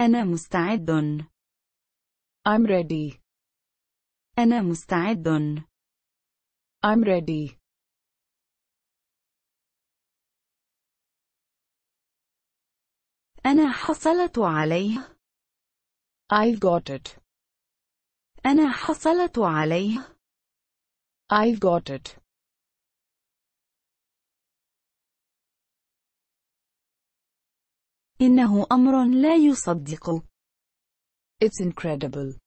أنا مستعد. I'm ready. أنا مستعد. I'm ready. أنا حصلت عليه. I've got it. أنا حصلت عليه. I've got it. إنه أمر لا يصدق. It's incredible.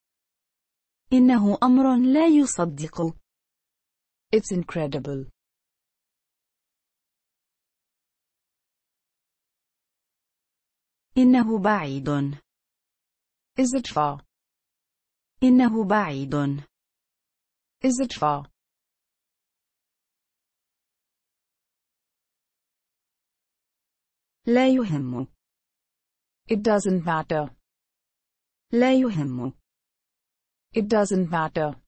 إنه أمر لا يصدق. It's incredible. إنه بعيد. Is it far? إنه بعيد. Is it far? لا يهمك. It doesn't matter. لا يهم. It doesn't matter.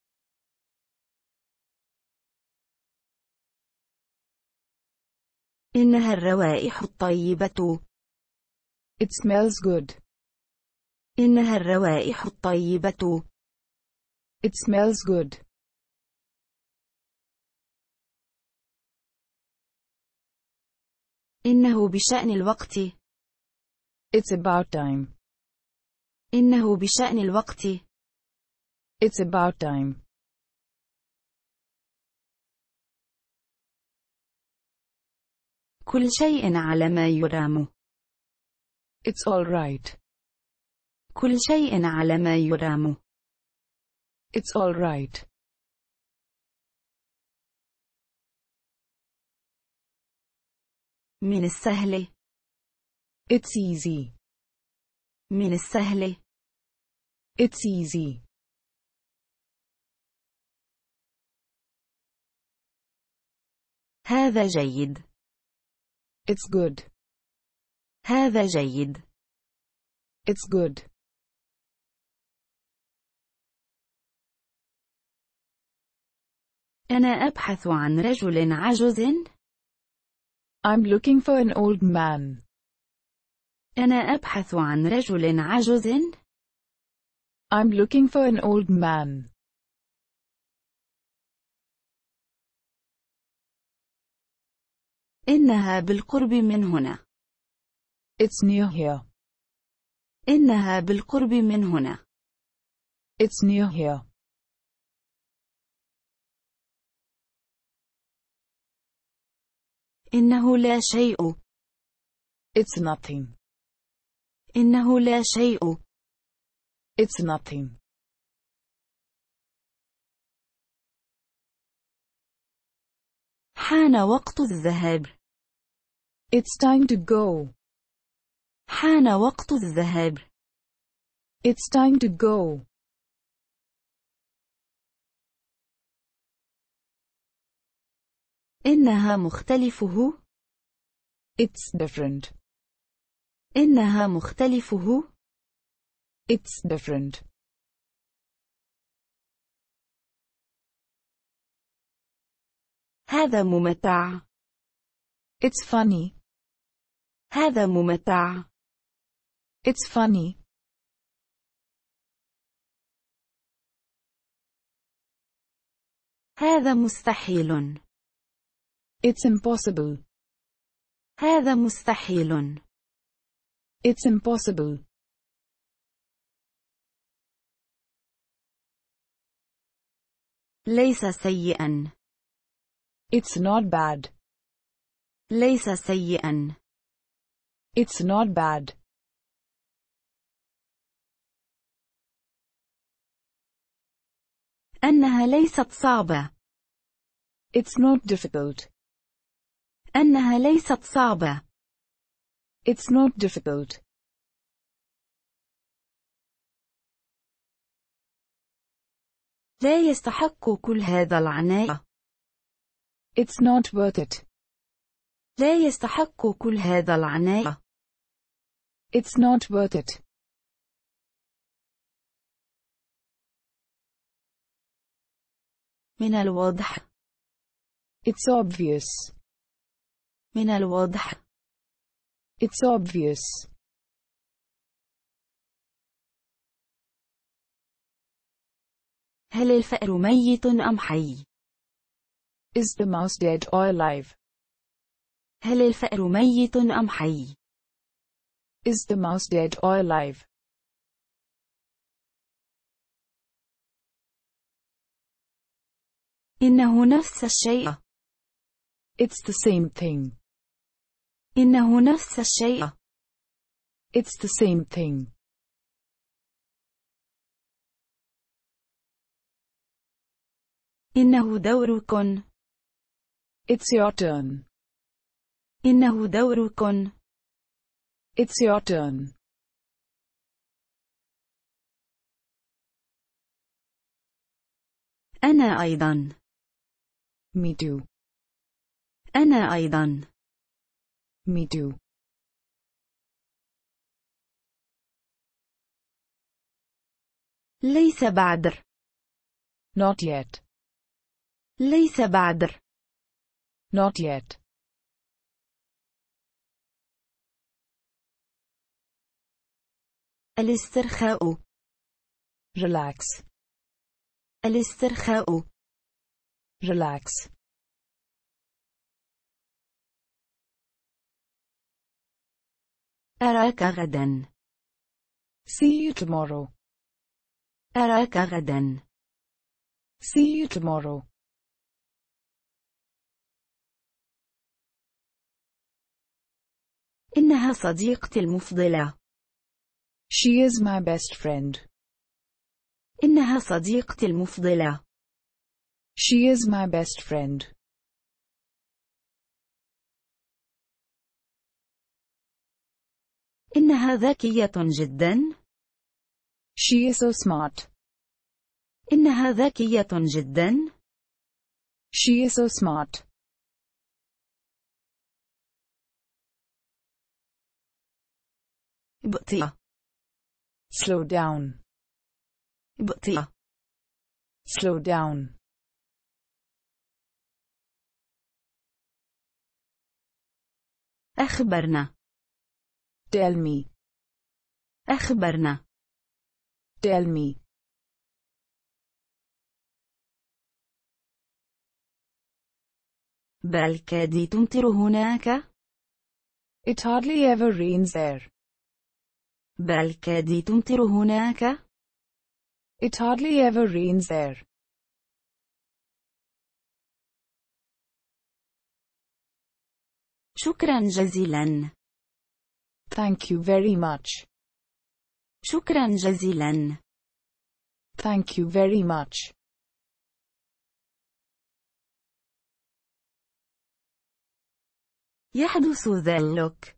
إنها الروائح الطيبة. It smells good. إنها الروائح الطيبة. It smells good. إنه بشأن الوقت. It's about time. إنه بشأن الوقت. It's about time. كل شيء على ما يرام. It's all right. كل شيء على ما يرام. It's all right. من السهل. It's easy. من السهل. It's easy. هذا جيد. It's good. هذا جيد. It's good. أنا أبحث عن رجل عجوز. I'm looking for an old man. أنا أبحث عن رجل عجوز. I'm looking for an old man. إنها بالقرب من هنا. It's near here. إنها بالقرب من هنا. It's near here. إنه لا شيء. It's nothing. إنه لا شيء. It's nothing. حان وقت الذهاب. It's time to go. حان وقت الذهاب. It's time to go. إنها مختلفه. It's different. إنها مختلفه. It's different. هذا ممتع. It's funny. هذا ممتع. It's funny. هذا مستحيل. It's impossible. هذا مستحيل. It's impossible. ليس سيئا. It's not bad. ليس سيئا. It's not bad. أنها ليست صعبة. It's not difficult. أنها ليست صعبة. It's not difficult. لا يستحق كل هذا العناء. It's not worth it. لا يستحق كل هذا العناء. It's not worth it. من الواضح. It's obvious. من الواضح. It's obvious. هل الفأر ميت أم حي؟ Is the mouse dead or alive? هل الفأر ميت أم حي؟ Is the mouse dead or alive? إنه نفس الشيء. It's the same thing. إنه نفس الشيء. It's the same thing. إنه دوركن. It's your turn. إنه دوركن. It's your turn. أنا أيضا. Me too. أنا أيضا. Me too. ليس بعدر. Not yet. ليس بعدر. Not yet. الاسترخاء. Relax. الاسترخاء. Relax. أراك غدا. See you tomorrow. أراك غدا. See you tomorrow. إنها صديقتي المفضلة. She is my best friend. إنها صديقتي المفضلة. She is my best friend. إنها ذكية جدا. She is so smart. إنها ذكية جدا. She is so smart. بطيئة. Slow down. بطيئة. Slow down. أخبرنا. Tell me. أخبرنا. Tell me. بل كاد تمطر هناك. It hardly ever rains there. بل كاد تمطر هناك. It hardly ever rains there. شكرا جزيلا. Thank you very much. Shukran jazilan. Thank you very much. يحدث ذلك.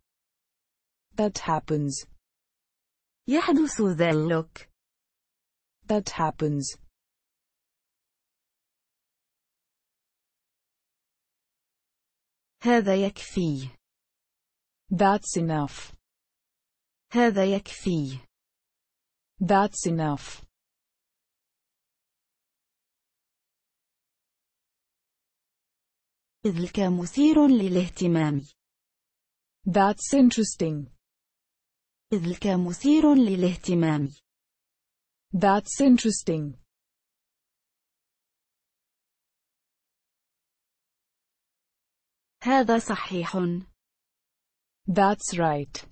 That happens. يحدث ذلك. That happens. هذا يكفي. That's enough. هذا يكفي. That's enough. ذلك مثير للاهتمام. That's interesting. ذلك مثير للاهتمام. That's interesting. هذا صحيح. That's right.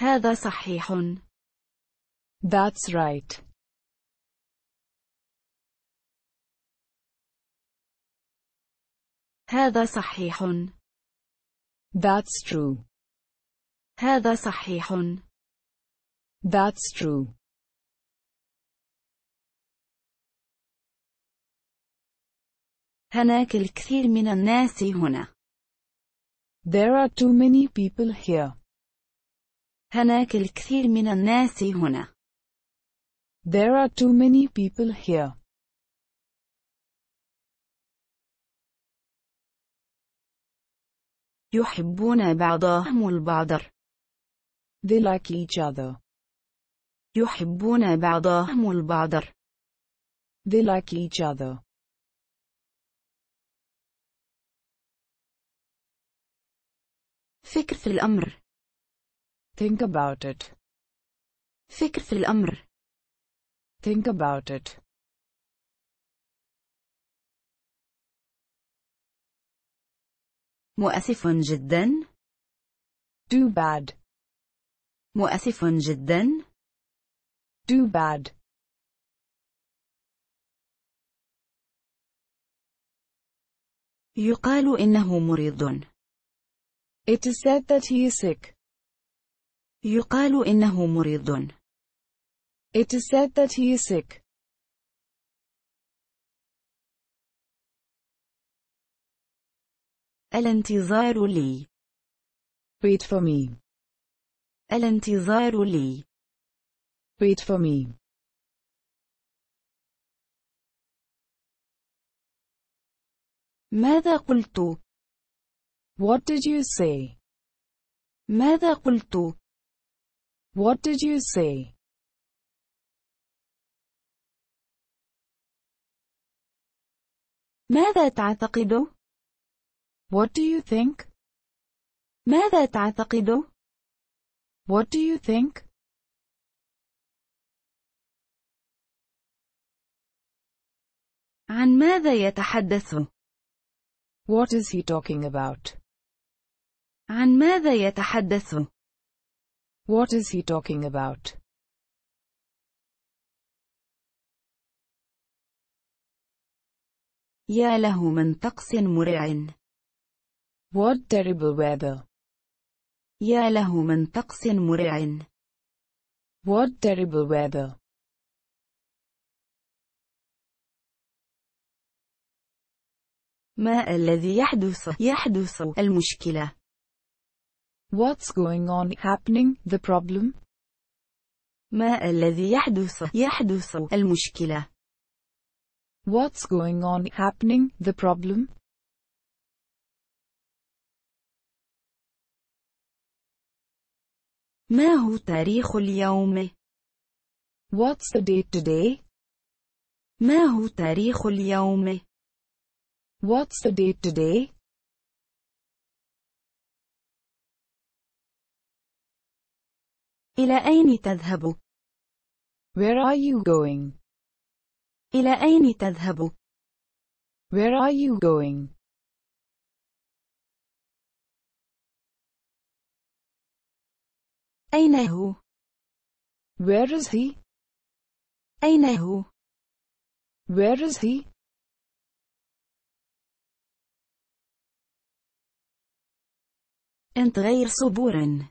هذا صحيح. That's right. هذا صحيح. That's true. هذا صحيح. That's true. هناك الكثير من الناس هنا. There are too many people here. هناك الكثير من الناس هنا. There are too many people here. يحبون بعضهم البعض. They like each other. يحبون بعضهم البعض. They like each other. فكر في الأمر. Think about it. فكر في الأمر. Think about it. مؤسف جدا. Too bad. مؤسف جدا. Too bad. يقال إنه مريض. It is said that he is sick. يقال إنه مريض. It is said that he is sick. الانتظار لي. Wait for me. الانتظار لي. Wait for me. ماذا قلت؟ What did you say? ماذا قلت؟ What did you say? ماذا تعتقد؟ What do you think? ماذا تعتقد؟ What do you think? عن ماذا يتحدث؟ What is he talking about? عن ماذا يتحدث؟ What is he talking about? يا له من طقس مرع. What terrible weather. يا له من طقس مرع. What terrible weather. ما الذي يحدث؟ يحدث المشكلة. What's going on happening the problem ما الذي يحدث يحدث المشكلة What's going on happening the problem ما هو تاريخ اليوم What's the date today ما هو تاريخ اليوم What's the date today إلى أين تذهب؟ Where are you going? إلى أين تذهب؟ Where are you going? أين هو؟ Where is he? أين هو؟ Where is he? أنت غير صبورا.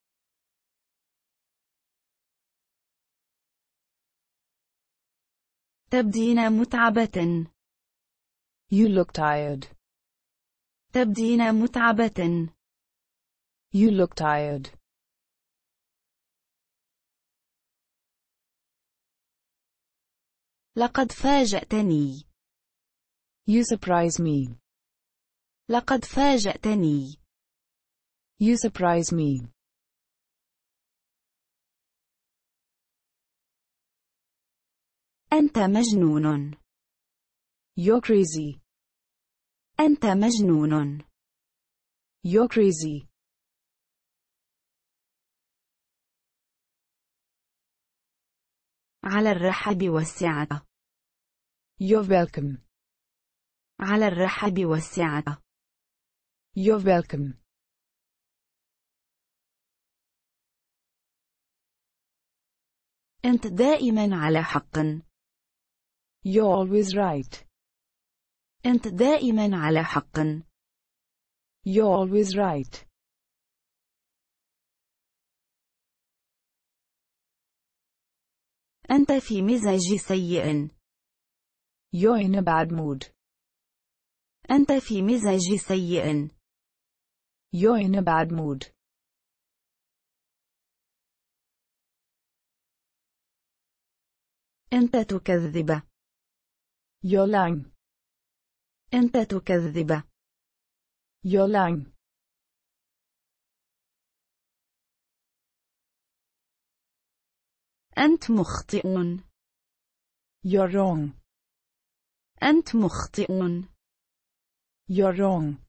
تبدين متعبة. You look tired. تبدين متعبة. You look tired. لقد فاجأتني. You surprise me. لقد فاجأتني. You surprise me. أنت مجنون. You're crazy. أنت مجنون. You're crazy. على الرحب والسعة. You're welcome. على الرحب والسعة. You're welcome. أنت دائما على حق. You're always right. أنت دائما على حق. You're always right. أنت في مزاج سيء. You're in a bad mood. أنت في مزاج سيء. You're in a bad mood. أنت تكذب. يولان أنت تكذب يولان أنت مخطئ يورون أنت مخطئ يورون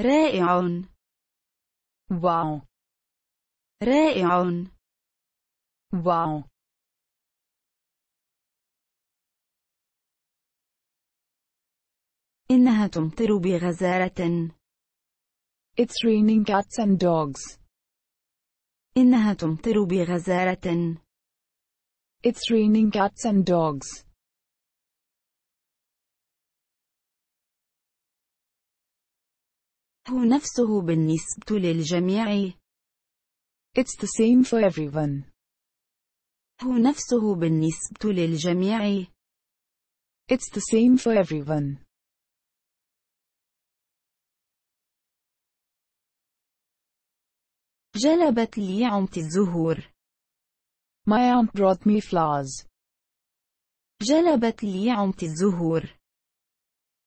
رائع واو رائع Wow إنها تمطر بغزارة. It's raining cats and dogs. إنها تمطر بغزارة. It's raining cats and dogs. هو نفسه بالنسبة للجميع. It's the same for everyone. هو نفسه بالنسبة للجميع. It's the same for everyone. جلبت لي عمتي الزهور. My aunt brought me flowers. جلبت لي عمتي الزهور.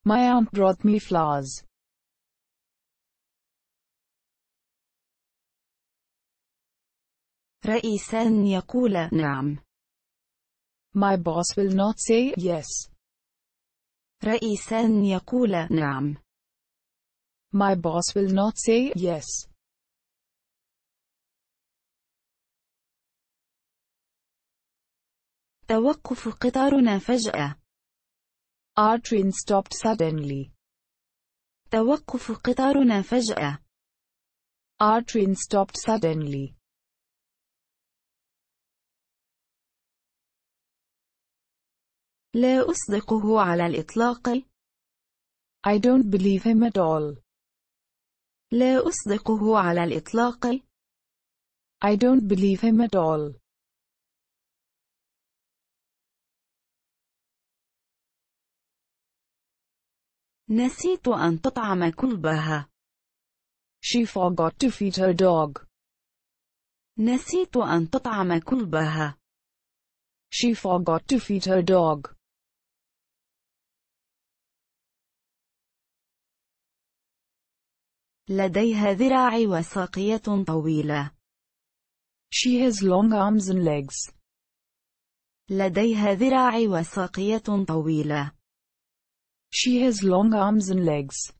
My aunt brought me flowers. رئيسان يقول نعم. My boss will not say yes. رئيسان يقول نعم. My boss will not say yes. توقف قطارنا فجأة. Our train stopped suddenly. توقف قطارنا فجأة. Our train stopped suddenly. لا أصدقه على الإطلاق. I don't believe him at all. لا أصدقه على الإطلاق. I don't believe him at all. نسيت أن تطعم كلبها. She forgot to feed her dog. نسيت أن تطعم كلبها. She forgot to feed her dog. لديها ذراع وساقية طويلة. She has long arms and legs. لديها ذراع وساقية طويلة. She has long arms and legs.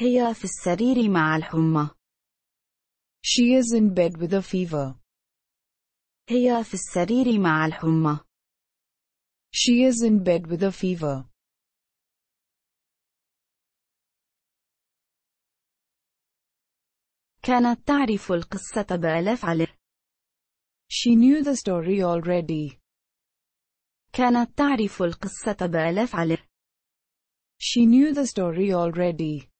هي في السرير مع الحمى. She is in bed with a fever. هي في السرير مع الحمى. She is in bed with a fever. كانت تعرف القصة بآلاف عليه. She knew the story already. كانت تعرف القصة بآلاف She knew the story already.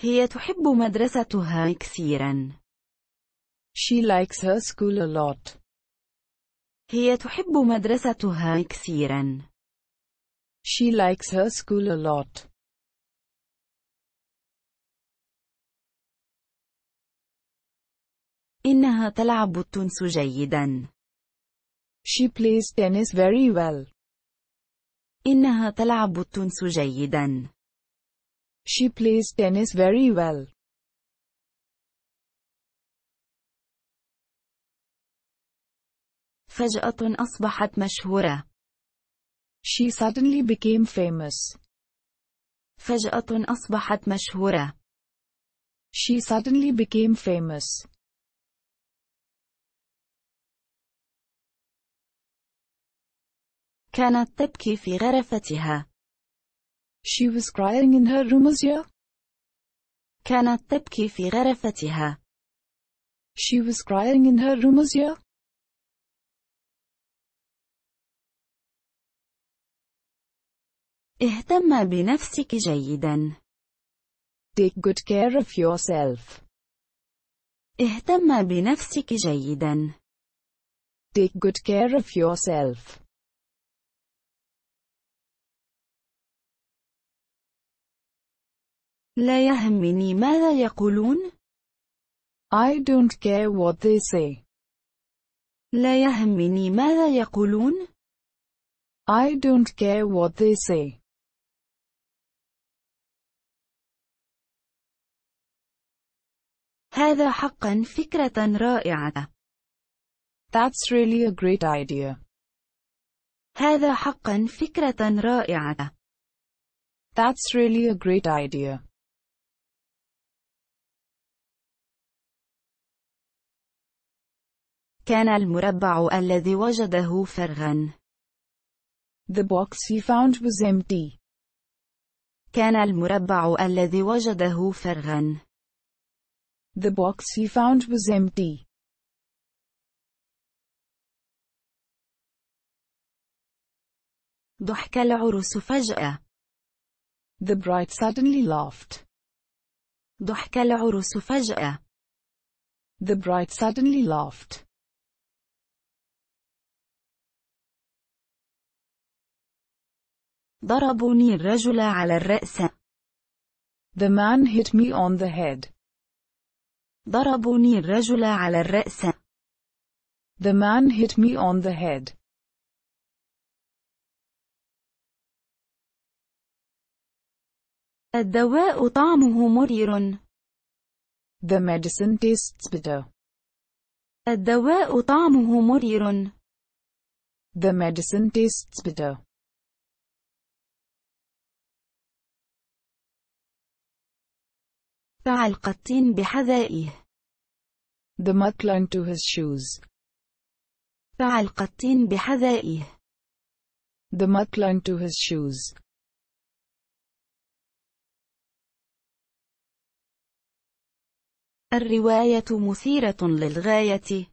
هي تحب مدرستها كثيرا. She likes her school a lot. هي تحب مدرستها كثيرا. She likes her school a lot. إنها تلعب التنس جيدا. She plays tennis very well. إنها تلعب التنس جيدا. She plays tennis very well. فجأة أصبحت مشهورة. She suddenly became famous. فجأة أصبحت مشهورة. She suddenly became famous. كانت تبكي في غرفتها. She was crying in her room Asia. كانت تبكي في غرفتها. She was crying in her room Asia. اهتم بنفسك جيدا. Take good care of yourself. اهتم بنفسك جيدا. Take good care of yourself. لا يهمني ماذا يقولون. I don't care what they say. لا يهمني ماذا يقولون. I don't care what they say. هذا حقا فكرة رائعة. That's really a great idea. هذا حقا فكرة رائعة. That's really a great idea. كان المربع الذي وجده فرغا. The box he found was empty. كان المربع الذي وجده فرغاً. The box he found was empty. ضحك العروس فجأة. The bride suddenly laughed. ضحك العروس فجأة. The bride suddenly laughed. ضربني الرجل على الرأس. The man hit me on the head. ضربني الرجل على الرأس. The man hit me on the head. الدواء طعمه مرير. The medicine tastes bitter. الدواء طعمه مرير. The medicine tastes bitter. دفع القطين بحذائه. The mud clung to his shoes. دفع القطين بحذائه. The mud clung to his shoes. الرواية مثيرة للغاية.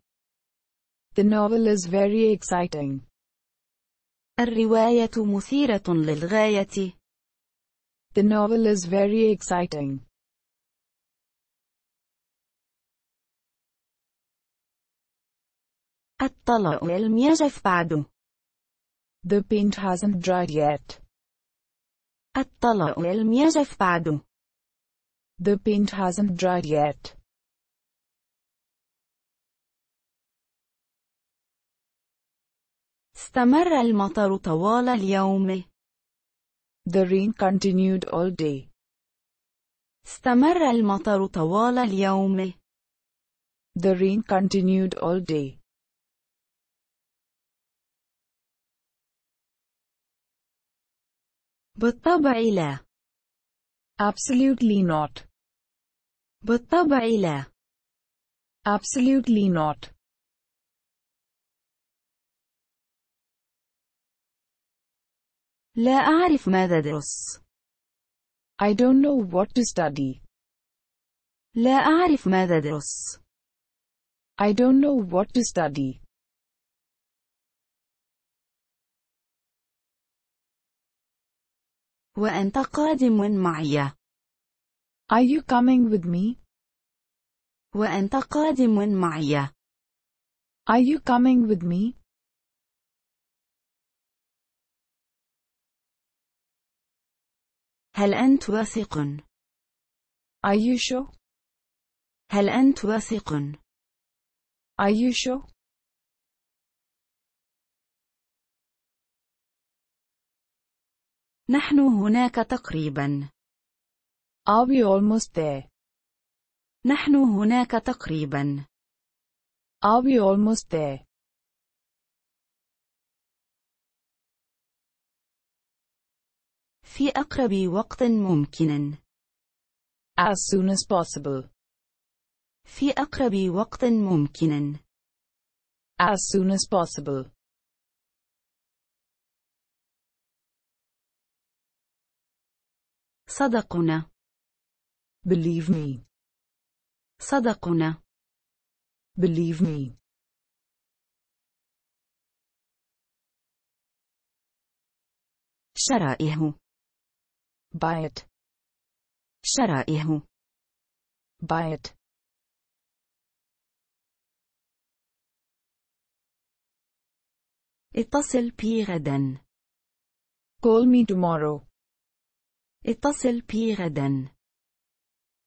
The novel is very exciting. الرواية مثيرة للغاية. The novel is very exciting. لم يجف بعد. The paint hasn't dried yet. لم يجف بعد. The paint hasn't dried yet. استمر المطر طوال اليوم. The rain continued all day. استمر المطر طوال اليوم. The rain continued all day. بالطبع لا. Absolutely not. بالطبع لا. Absolutely not. لا أعرف ماذا أدرس. I don't know what to study. لا أعرف ماذا أدرس. I don't know what to study. وأنت قادم معي. Are you coming with me? وأنت قادم معي. Are you coming with me? هل أنت واثق؟ Are you sure? هل أنت واثق؟ Are you sure? نحن هناك تقريبا. Are we almost there? نحن هناك تقريبا. Are we almost there? في أقرب وقت ممكن. As soon as possible. في أقرب وقت ممكن. As soon as possible. صدقنا believe me صدقنا believe me شرائه buy it شرائه buy it اتصل بي غدا call me tomorrow اتصل بي غدا.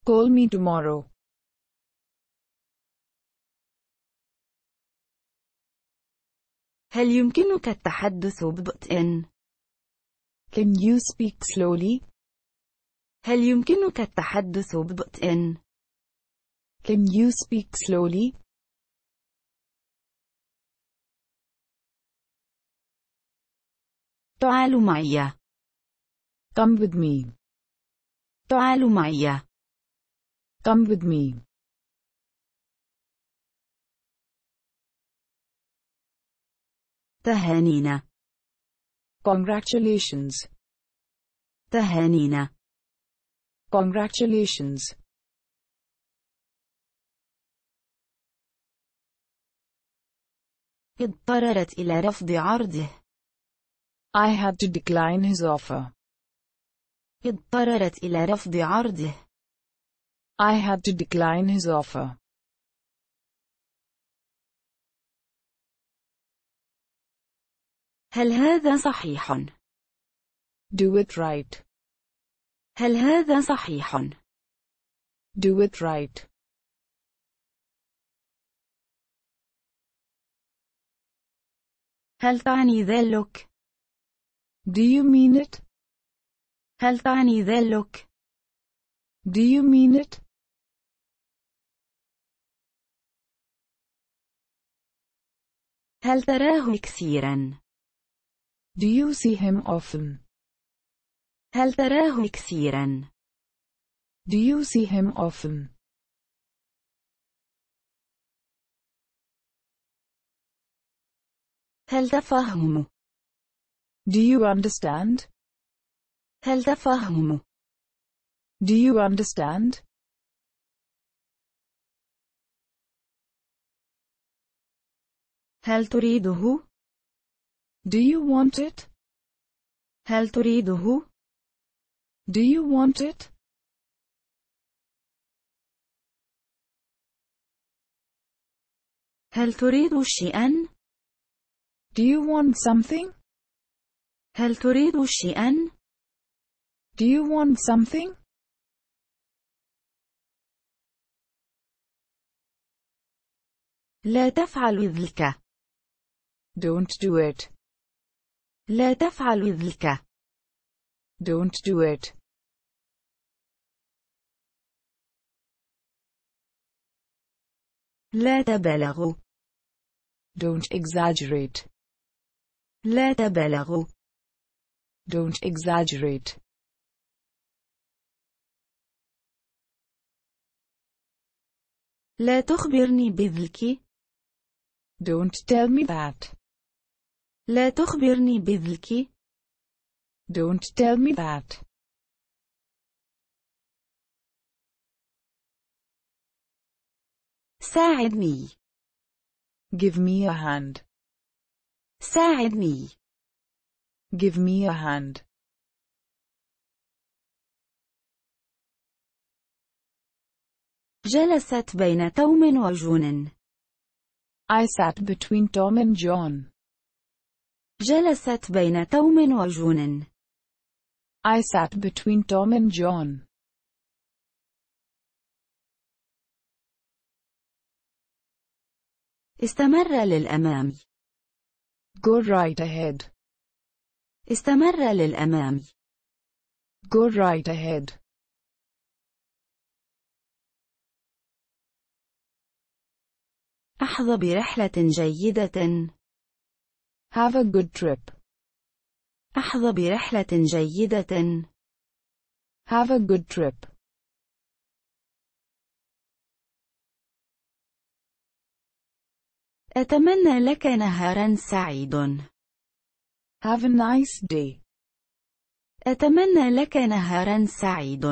Call me tomorrow. هل يمكنك التحدث ببطء؟ Can you speak slowly? هل يمكنك التحدث ببطء؟ Can you speak slowly? تعال معي. Come with me. تعالوا معي. Come with me. تهانينا. Congratulations. تهانينا. Congratulations. اضطررت إلى رفض عرضه. I had to decline his offer. اضطررت إلى رفض عرضه. I had to decline his offer. هل هذا صحيح؟ Do it right. هل هذا صحيح؟ Do it right. هل تعني ذلك؟ Do you mean it? هل تعني ذلك؟ Do you mean it? هل تراه كثيرا؟ Do you see him often? هل تراه كثيرا؟ Do you see him often? هل تفهم؟ Do you understand? هل تفهم؟ Do you understand? هل تريده؟ Do you want it? هل تريده؟ Do you want it? هل تريد شيئا؟ Do you want something? هل تريد شيئا؟ do you want something? لا تفعل ذلك. Don't do it. لا تفعل ذلك. Don't do it. لا تبالغوا. Don't exaggerate. لا تبالغوا. Don't exaggerate. لا تخبرني بذلك. Don't tell me that. لا تخبرني بذلك. Don't tell me that. ساعدني. Give me a hand. ساعدني. Give me a hand. جلست بين توم وجون. I sat between Tom and John. جلست بين توم وجون. I sat between Tom and John. استمر للأمام. Go right ahead. استمر للأمام. Go right ahead. أحظى برحلة جيدة. Have a good trip. أحظى برحلة جيدة. Have a good trip. أتمنى لك نهارا سعيد. Have a nice day. أتمنى لك نهارا سعيد.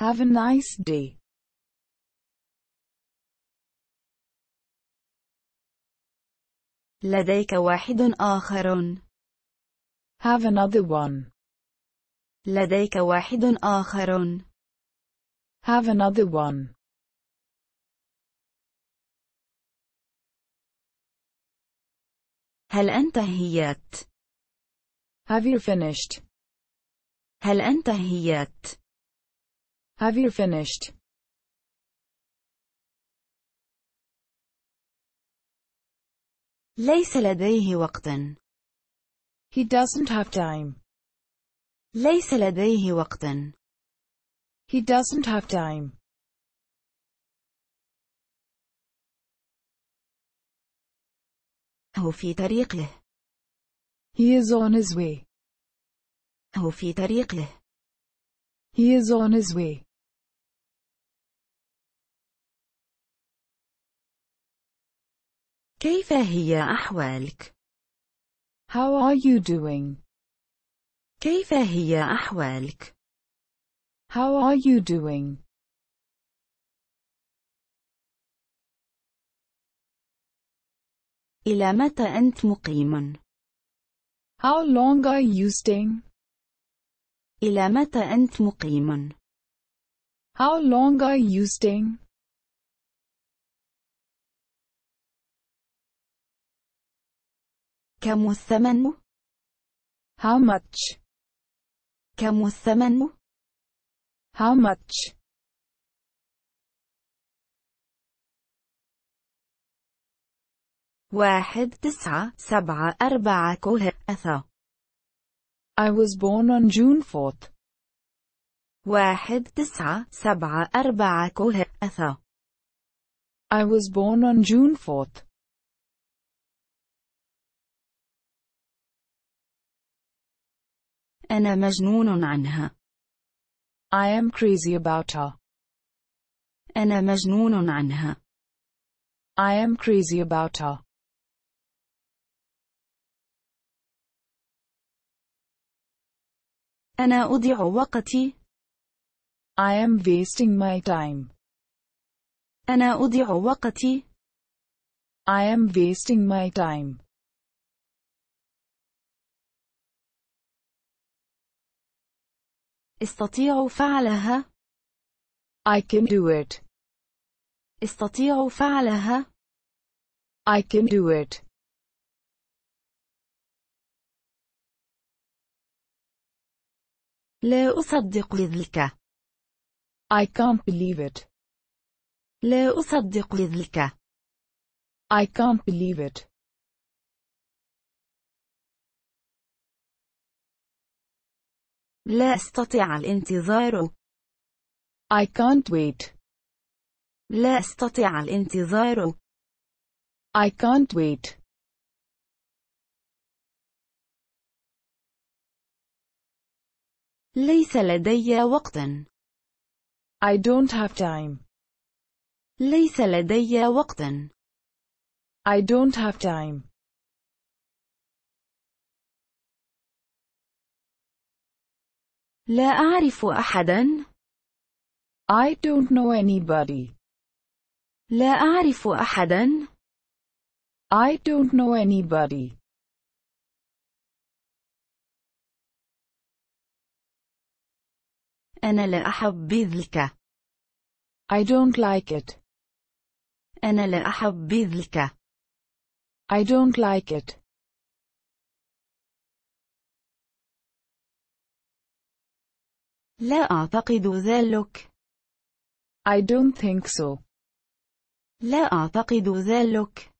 Have a nice day. لديك واحد آخر. Have another one. لديك واحد آخر. Have another one. هل أنت هيت؟ Have you finished? هل أنت هيت؟ Have you finished? ليس لديه وقت. He doesn't have time. ليس لديه وقت. He doesn't have time. هو في طريقه. He is on his way. هو في طريقه. He is on his way. كيف هي أحوالك؟ How are you doing? كيف هي أحوالك؟ How are you doing? إلى متى أنت مقيم؟ How long are you staying? إلى متى أنت مقيم؟ How long are you staying? كم الثمن؟ How much? كم الثمن؟ How much? واحد تسعة سبعة أربعة كهثة. I was born on June 4th. واحد تسعة سبعة أربعة كهثة. I was born on June 4th. أنا مجنون عنها. I am crazy about her. أنا مجنون عنها. I am crazy about her. أنا أضيع وقتي. I am wasting my time. أنا أضيع وقتي. I am wasting my time. استطيع فعلها I can do it استطيع فعلها I can do it لا أصدق ذلك I can't believe it لا أصدق ذلك I can't believe it لا أستطيع الانتظار. I can't wait. لا أستطيع الانتظار. I can't wait. ليس لدي وقت. I don't have time. ليس لدي وقت. I don't have time. لا أعرف أحدا. I don't know anybody. لا أعرف أحدا. I don't know anybody. أنا لا أحبذك. I don't like it. أنا لا أحبذك. I don't like it. لا أعتقد ذلك. I don't think so. لا أعتقد ذلك.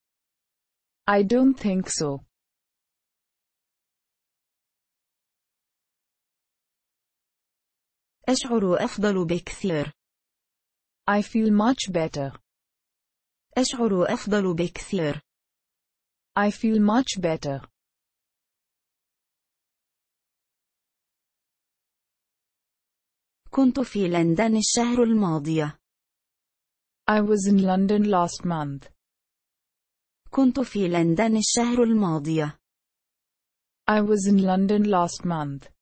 I don't think so. أشعر أفضل بكثير. I feel much better. أشعر أفضل بكثير. I feel much better. كنت في لندن الشهر الماضي. I was in London last month. كنت في لندن الشهر الماضي. I was in London last month.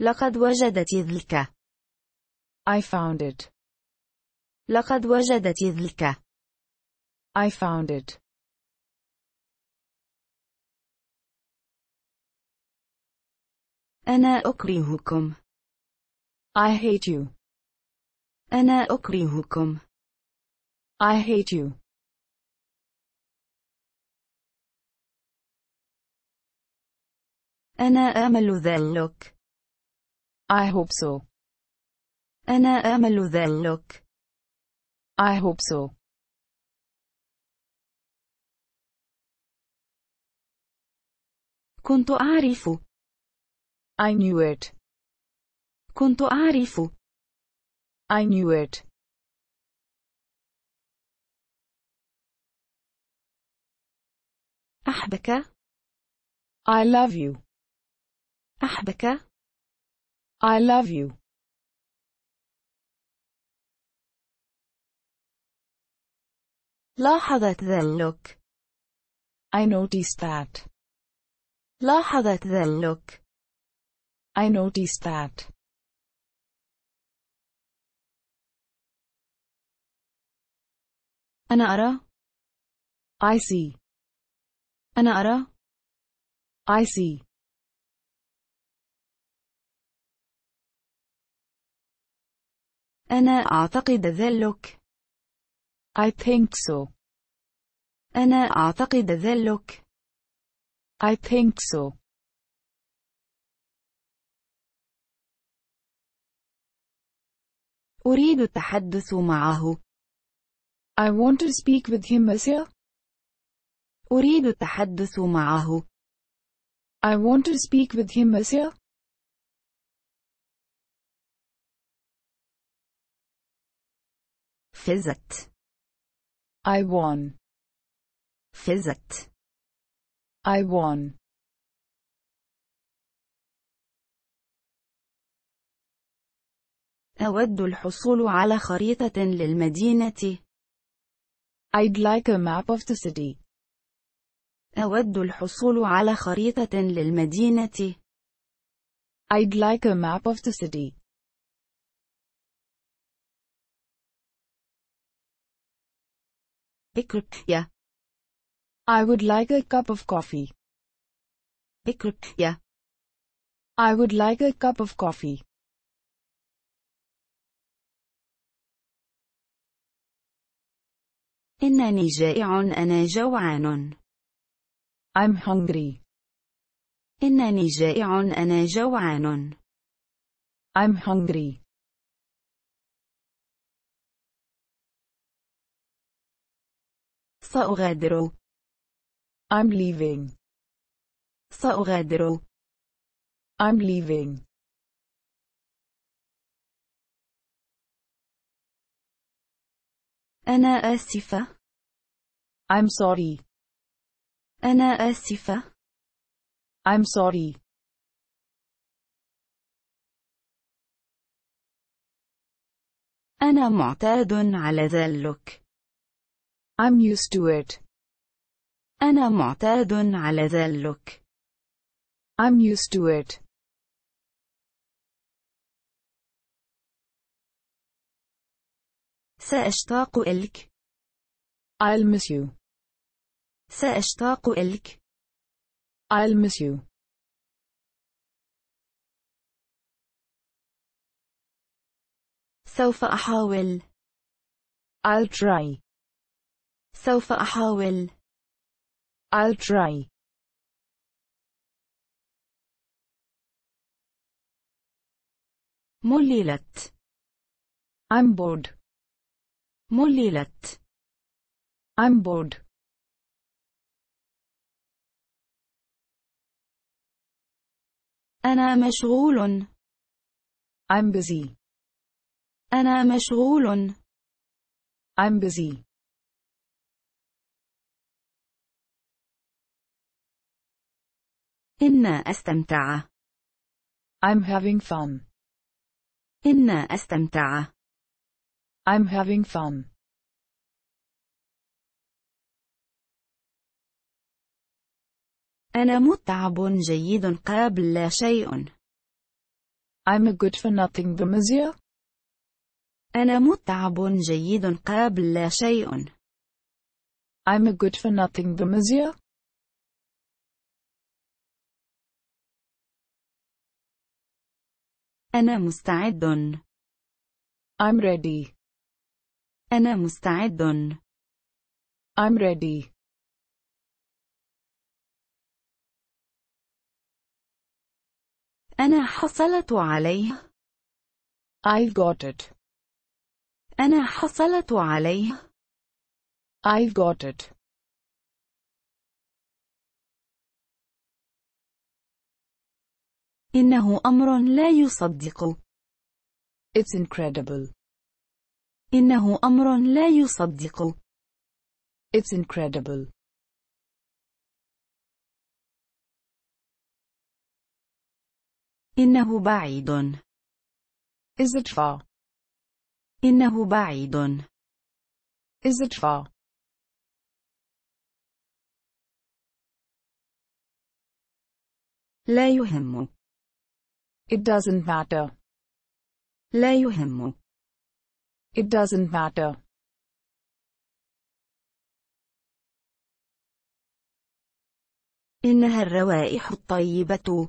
لقد وجدت ذلك. I found it. لقد وجدت ذلك. I found it. أنا أكرهكم. I hate you. أنا أكرهكم. I hate you. أنا آمل ذلك. I hope so. أنا آمل ذلك. I hope so. كنت أعرف. I knew it. كنت أعرف. I knew it. أحبك. I love you. أحبك. I love you. لاحظت ذلك. I noticed that. لاحظت ذلك. I noticed that. أنا I see. أنا I see. أنا أعتقد ذلك. I think so. أنا أعتقد ذلك. I think so. أريد التحدث معه. I want to speak with him, Monsieur. أريد التحدث معه. I want to speak with him, Monsieur. Visit. I won. Visit. I won. أود الحصول على خريطة للمدينة. I'd like a map of the city. أود الحصول على خريطة للمدينة. I'd like a map of the city. اكرب يا. I would like a cup of coffee. اكرب يا. I would like a cup of coffee. إنني جائع أنا جوعان. I'm hungry. إنني جائع أنا جوعان. I'm hungry. سأغادر. I'm leaving. سأغادر. I'm leaving. أنا آسفة. I'm sorry. أنا آسفة. I'm sorry. أنا معتاد على ذلك. I'm used to it. أنا معتاد على ذلك. I'm used to it. سأشتاق إلك. I'll miss you. سأشتاق إلك. I'll miss you. سوف أحاول. I'll try. سوف أحاول. I'll try. مللت. I'm bored. مللت I'm bored أنا مشغول I'm busy أنا مشغول I'm busy إن أستمتع I'm having fun إن أستمتع I'm having fun. أنا متعب جيد قبل لا شيء. I'm a good for nothing بمزية. أنا متعب جيد قابل لا شيء. I'm a good for nothing بمزية. أنا مستعد. I'm ready. أنا مستعد. I'm ready. أنا حصلت عليه. I've got it. أنا حصلت عليه. I've got it. إنه أمر لا يصدق. It's incredible. إنه أمر لا يصدق. It's incredible. إنه بعيد. Is it far? إنه بعيد. Is it far? لا يهم. It doesn't matter. لا يهم. It doesn't matter. إنها الروائح الطيبة.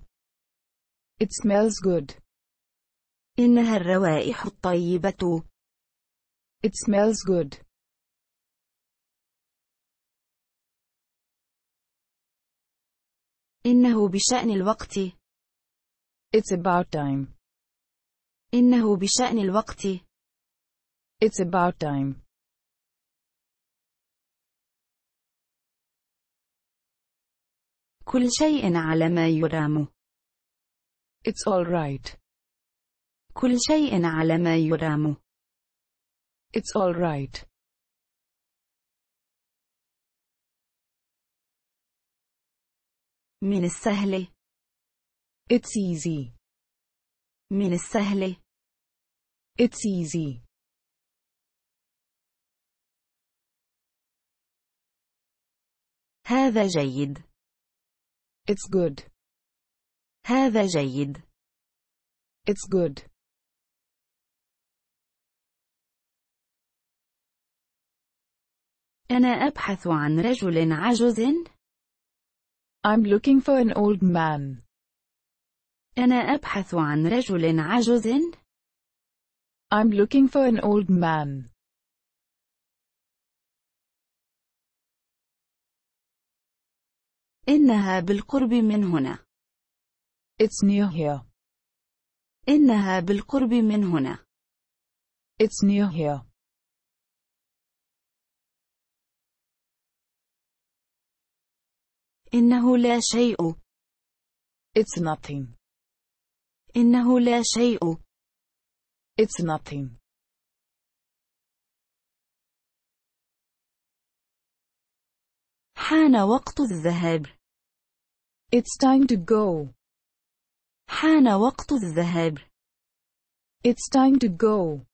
It smells good. إنها الروائح الطيبة. It smells good. إنه بشأن الوقت. It's about time. إنه بشأن الوقت. It's about time. كل شيء على ما يرام. It's all right. كل شيء على ما يرام. It's all right. من السهل. It's easy. من السهل. It's easy. هذا جيد. It's good. هذا جيد. It's good. أنا أبحث عن رجل عجوز. I'm looking for an old man. أنا أبحث عن رجل عجوز. I'm looking for an old man. إنها بالقرب من هنا. It's near here. إنها بالقرب من هنا. It's near here. إنه لا شيء. It's nothing. إنه لا شيء. It's nothing. حان وقت الذهاب. It's time to go. حان وقت الذهاب. It's time to go.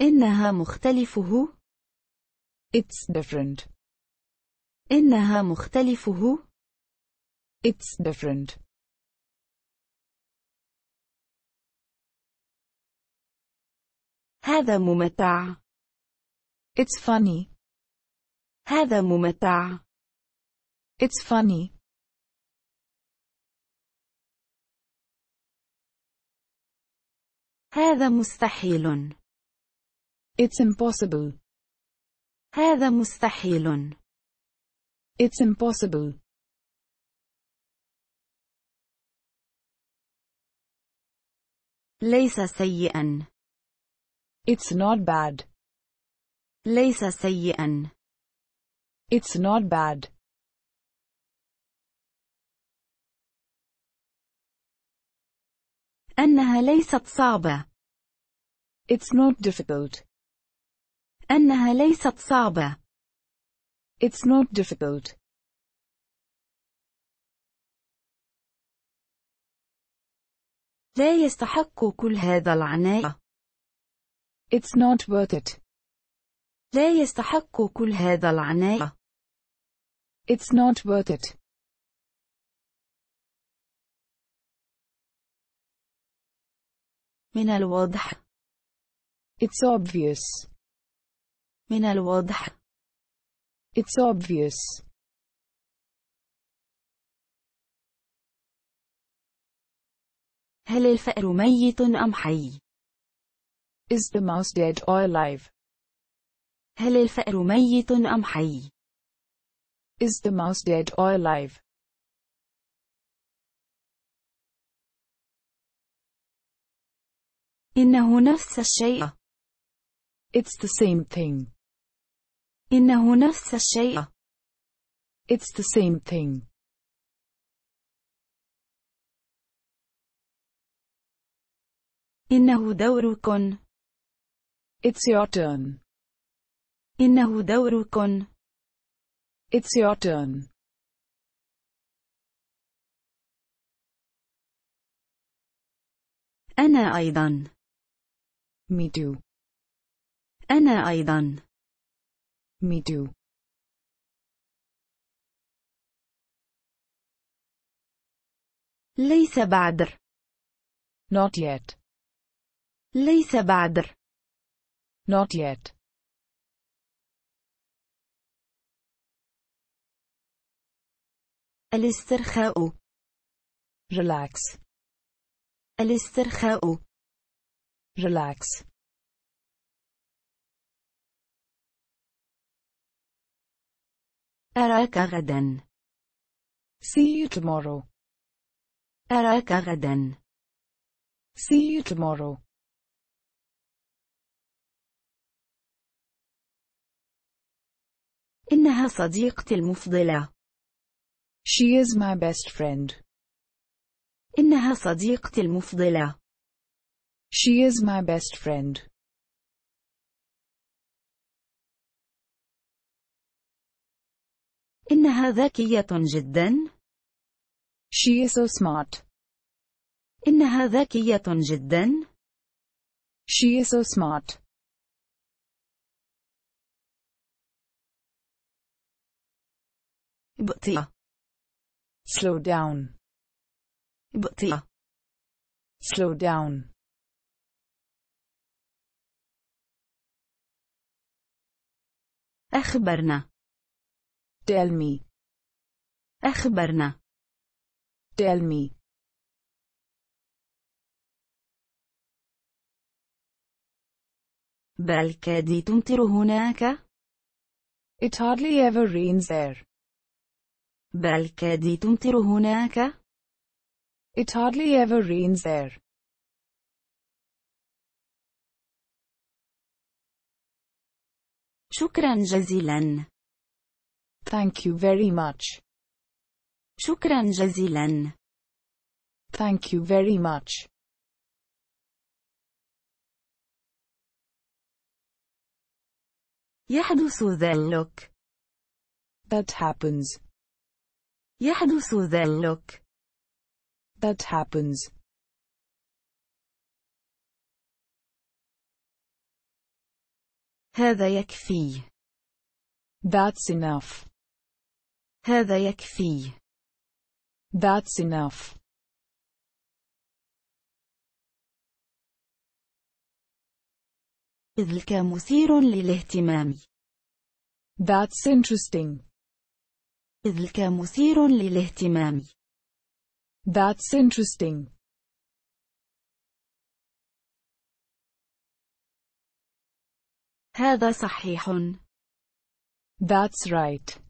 إنها مختلفه. It's different. إنها مختلفه. It's different. هذا ممتع. It's funny. هذا ممتع. It's funny. هذا مستحيل. It's impossible. هذا مستحيل. It's impossible. ليس سيئا. It's not bad. ليس سيئا. It's not bad. أنها ليست صعبة. It's not difficult. أنها ليست صعبة. It's not difficult. لا يستحق كل هذا العناء. It's not worth it. لا يستحق كل هذا العناء. It's not worth it. من الواضح. It's obvious. من الواضح. It's obvious. هل الفأر ميت أم حي؟ Is the mouse dead or alive? هل الفأر ميت أم حي؟ Is the mouse dead or alive? إنه نفس الشيء. It's the same thing. إنه نفس الشيء. It's the same thing. إنه دورك. It's your turn. إنه دورك. It's your turn. أنا أيضا. Me too. أنا أيضا. Me too. ليس بعدر. Not yet. ليس بعدر. Not yet. الاسترخاء relax الاسترخاء relax أراك غدا see you tomorrow أراك غدا see you tomorrow إنها صديقتي المفضلة She is my best friend. إنها صديقتي المفضلة. She is my best friend. إنها ذكية جدا. She is so smart. إنها ذكية جدا. She is so smart. بطيئة. slow down Butia. slow down أخبرنا tell me أخبرنا tell me بل كاد تمطر هناك It hardly ever rains there. بل كاد تمطر هناك. It hardly ever rains there. شكرا جزيلا. Thank you very much. شكرا جزيلا. Thank you very much. يحدث ذلك. That happens. يحدث ذلك. That happens. هذا يكفي. That's enough. هذا يكفي. That's enough. ذلك مثير للاهتمام. That's interesting. ذلك مثير للاهتمام. That's interesting. هذا صحيح. That's right.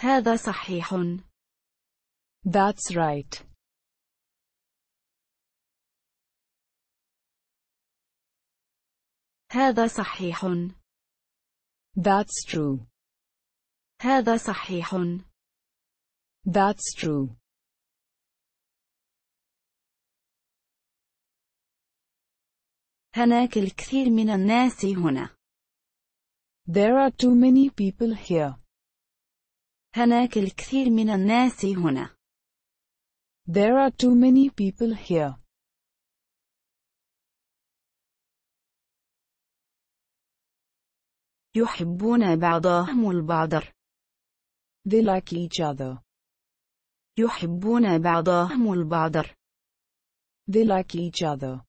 هذا صحيح. That's right. هذا صحيح. That's true. هذا صحيح. That's true. هناك الكثير من الناس هنا. There are too many people here. هناك الكثير من الناس هنا. There are too many people here. يحبون بعضهم البعض. They like each other. يحبون بعضهم البعض. They like each other.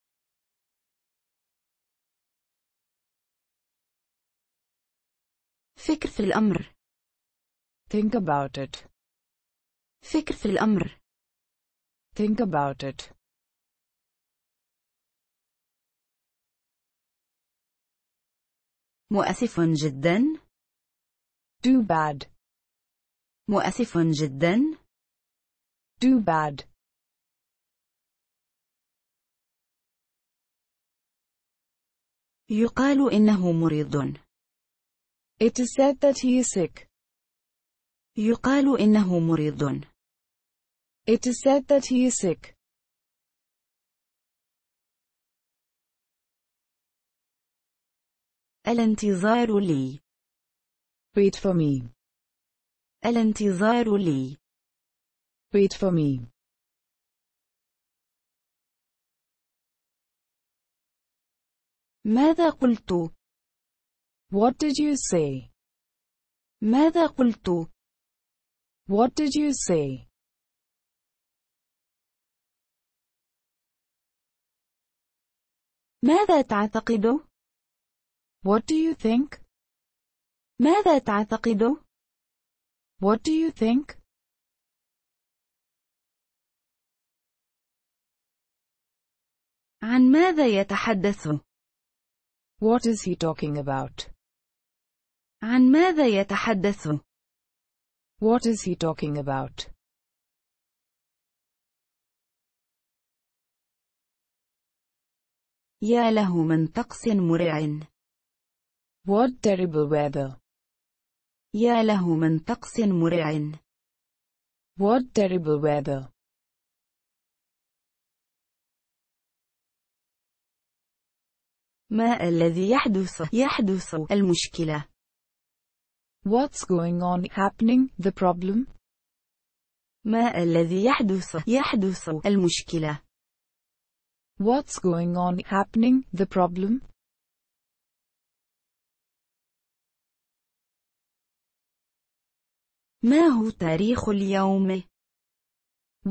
فكر في الأمر. Think about it. فكر في الأمر. Think about it. مؤسف جدا. Too bad. مؤسف جدا. Too bad. يقال إنه مريض. It is said that he is sick. يقال إنه مريض. It is said that he is sick. الانتظار لي. Wait for me. الانتظار لي. Wait for me. ماذا قلت؟ What did you say? ماذا قلت؟ What did you say? ماذا تعتقد؟ What do you think? ماذا تعتقد؟ What do you think? عن ماذا يتحدث؟ What is he talking about? عن ماذا يتحدث؟ What is he talking about? يا له من طقس مرع. What terrible weather. يا له من طقس مرع. What terrible weather. ما الذي يحدث؟ يحدث المشكلة. What's going on happening the problem? ما الذي يحدث؟ يحدث المشكلة. What's going on happening the problem? ما هو تاريخ اليوم؟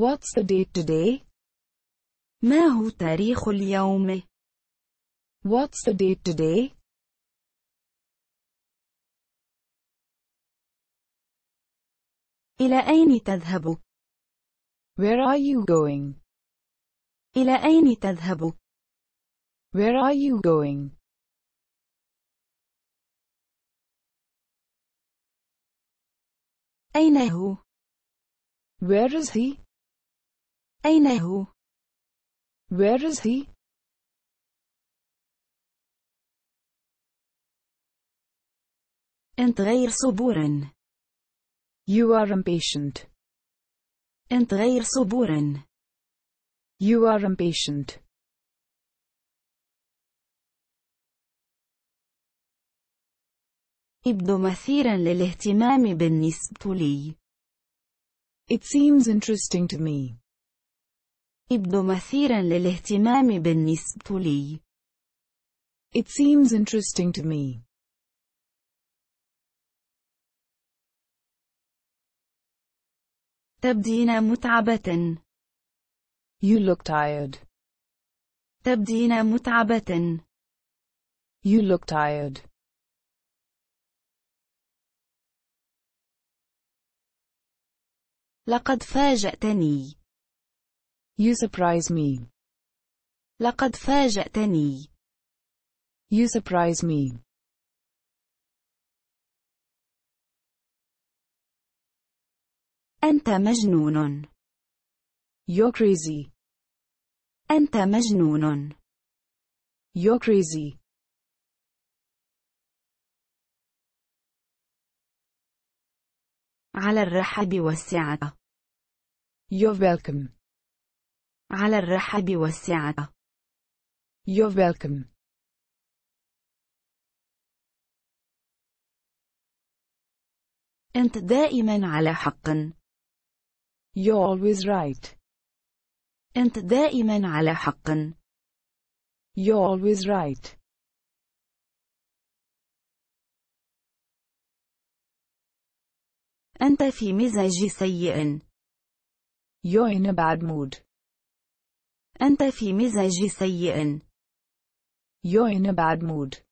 What's the date today? ما هو تاريخ اليوم؟ What's the date today? إلى أين تذهب؟ Where are you going? إلى أين تذهب؟ Where are you going? أين هو؟ Where is he? أين هو؟ Where is he? أنت غير صبور. You are impatient. أنت غير صبور. You are impatient. يبدو مثيرا للاهتمام بالنسبة لي. It seems interesting to me. يبدو مثيرا للاهتمام بالنسبة لي. It seems interesting to me. تبدين متعبة. You look tired. تبدين متعبة. You look tired. لقد فاجأتني. You surprise me. لقد فاجأتني. You surprise me. أنت مجنون. You're crazy. أنت مجنون. You're crazy. على الرحب والسعة. You're welcome. على الرحب والسعة. You're welcome. أنت دائما على حق. You're always right. أنت دائما على حق. You're always right. أنت في مزاج سيء. You're in a bad mood. أنت في مزاج سيء. You're in a bad mood.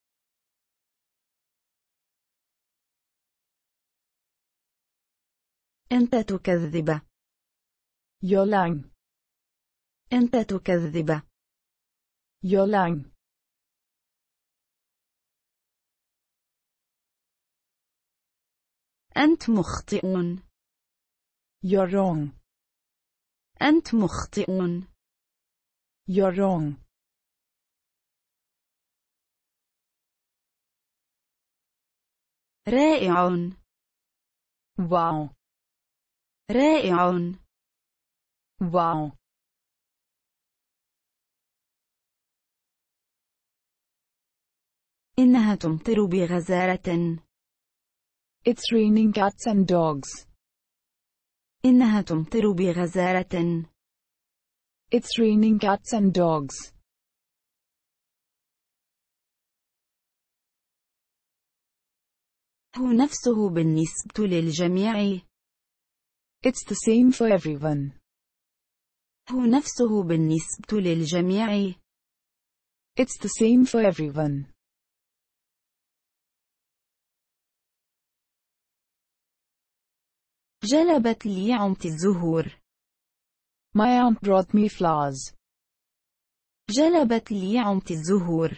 أنت تكذب. You're lying. أنت تكذب. You're lying. أنت مخطئ. You're wrong. أنت مخطئ. You're wrong. رائع. Wow. رائع. Wow. إنها تمطر بغزارة. It's raining cats and dogs. إنها تمطر بغزارة. It's raining cats and dogs. هو نفسه بالنسبة للجميع. It's the same for everyone. هو نفسه بالنسبة للجميع. It's the same for everyone. جلبت لي عمت الزهور. My aunt brought me flowers. جلبت لي عمت الزهور.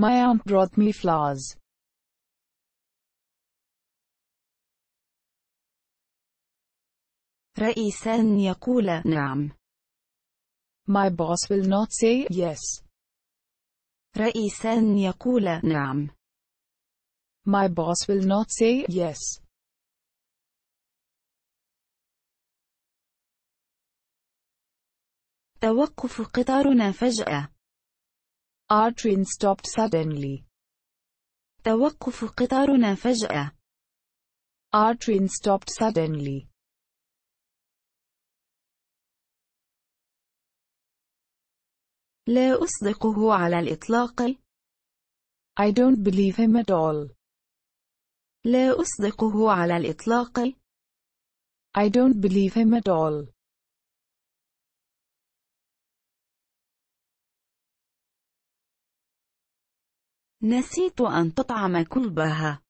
My aunt brought me flowers. رئيسا يقول نعم. My boss will not say yes. رئيسا يقول نعم. My boss will not say yes. توقف قطارنا فجأة. Our train stopped suddenly. توقف قطارنا فجأة. Our train stopped suddenly. لا أصدقه على الإطلاق. I don't believe him at all. لا أصدقه على الإطلاق. I don't believe him at all. نسيت أن تطعم كلبها.